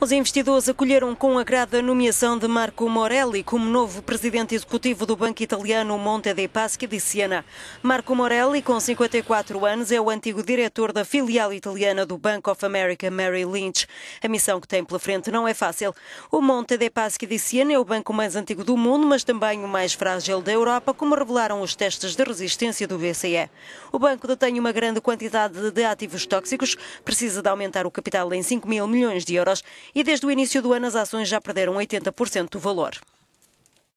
Os investidores acolheram com agrado a nomeação de Marco Morelli como novo presidente executivo do banco italiano Monte dei Paschi di Siena. Marco Morelli, com 54 anos, é o antigo diretor da filial italiana do Bank of America Merrill Lynch. A missão que tem pela frente não é fácil. O Monte dei Paschi di Siena é o banco mais antigo do mundo, mas também o mais frágil da Europa, como revelaram os testes de resistência do BCE. O banco detém uma grande quantidade de ativos tóxicos, precisa de aumentar o capital em 5 mil milhões de euros e desde o início do ano as ações já perderam 80% do valor.